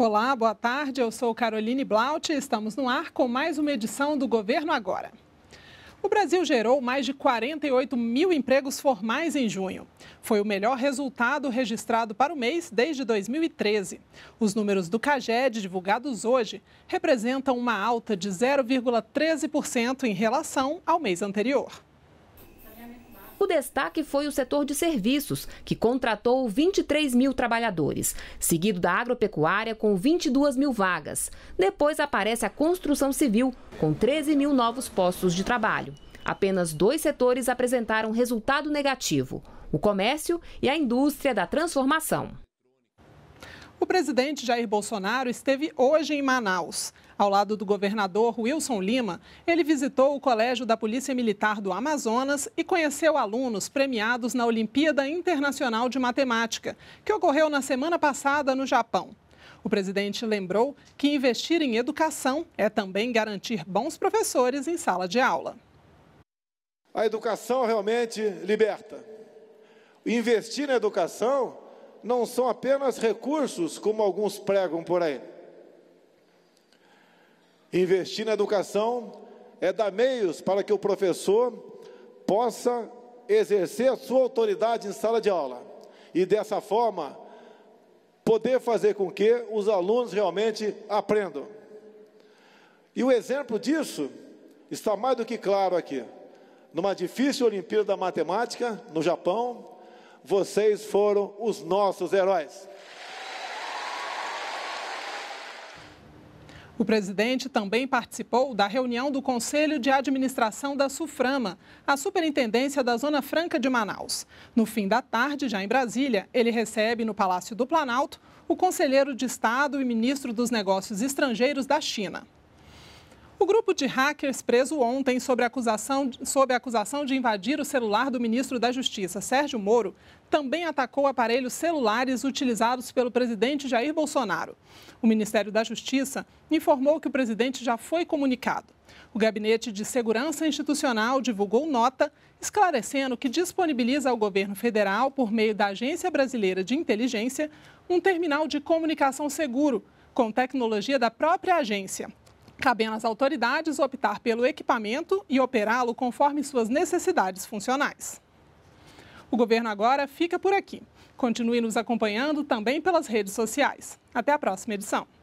Olá, boa tarde. Eu sou Caroline Blaut e estamos no ar com mais uma edição do Governo Agora. O Brasil gerou mais de 48 mil empregos formais em junho. Foi o melhor resultado registrado para o mês desde 2013. Os números do CAGED, divulgados hoje, representam uma alta de 0,13% em relação ao mês anterior. O destaque foi o setor de serviços, que contratou 23 mil trabalhadores, seguido da agropecuária, com 22 mil vagas. Depois aparece a construção civil, com 13 mil novos postos de trabalho. Apenas dois setores apresentaram resultado negativo: o comércio e a indústria da transformação. O presidente Jair Bolsonaro esteve hoje em Manaus. Ao lado do governador Wilson Lima, ele visitou o Colégio da Polícia Militar do Amazonas e conheceu alunos premiados na Olimpíada Internacional de Matemática, que ocorreu na semana passada no Japão. O presidente lembrou que investir em educação é também garantir bons professores em sala de aula. A educação realmente liberta. Investir na educação não são apenas recursos, como alguns pregam por aí. Investir na educação é dar meios para que o professor possa exercer a sua autoridade em sala de aula e dessa forma poder fazer com que os alunos realmente aprendam. E o exemplo disso está mais do que claro aqui. Numa difícil Olimpíada da Matemática, no Japão, vocês foram os nossos heróis. O presidente também participou da reunião do Conselho de Administração da SUFRAMA, a superintendência da Zona Franca de Manaus. No fim da tarde, já em Brasília, ele recebe no Palácio do Planalto o conselheiro de Estado e ministro dos Negócios Estrangeiros da China. O grupo de hackers preso ontem sob acusação, sob acusação de invadir o celular do ministro da Justiça, Sérgio Moro, também atacou aparelhos celulares utilizados pelo presidente Jair Bolsonaro. O Ministério da Justiça informou que o presidente já foi comunicado. O Gabinete de Segurança Institucional divulgou nota esclarecendo que disponibiliza ao governo federal, por meio da Agência Brasileira de Inteligência, um terminal de comunicação seguro com tecnologia da própria agência, Cabendo às autoridades optar pelo equipamento e operá-lo conforme suas necessidades funcionais. O governo agora fica por aqui. Continue nos acompanhando também pelas redes sociais. Até a próxima edição.